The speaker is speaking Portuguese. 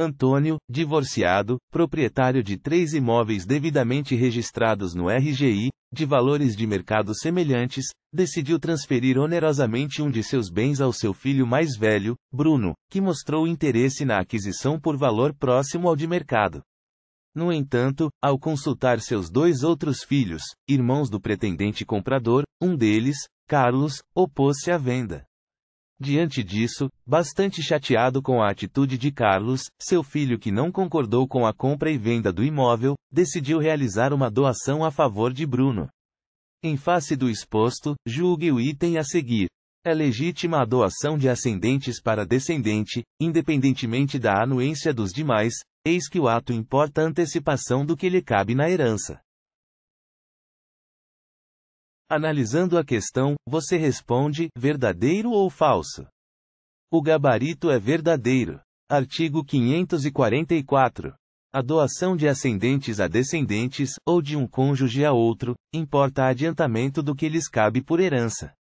Antônio, divorciado, proprietário de três imóveis devidamente registrados no RGI, de valores de mercado semelhantes, decidiu transferir onerosamente um de seus bens ao seu filho mais velho, Bruno, que mostrou interesse na aquisição por valor próximo ao de mercado. No entanto, ao consultar seus dois outros filhos, irmãos do pretendente comprador, um deles, Carlos, opôs-se à venda. Diante disso, bastante chateado com a atitude de Carlos, seu filho que não concordou com a compra e venda do imóvel, decidiu realizar uma doação a favor de Bruno. Em face do exposto, julgue o item a seguir. É legítima a doação de ascendentes para descendente, independentemente da anuência dos demais, eis que o ato importa antecipação do que lhe cabe na herança. Analisando a questão, você responde: verdadeiro ou falso? O gabarito é verdadeiro. Artigo 544. A doação de ascendentes a descendentes, ou de um cônjuge a outro, importa adiantamento do que lhes cabe por herança.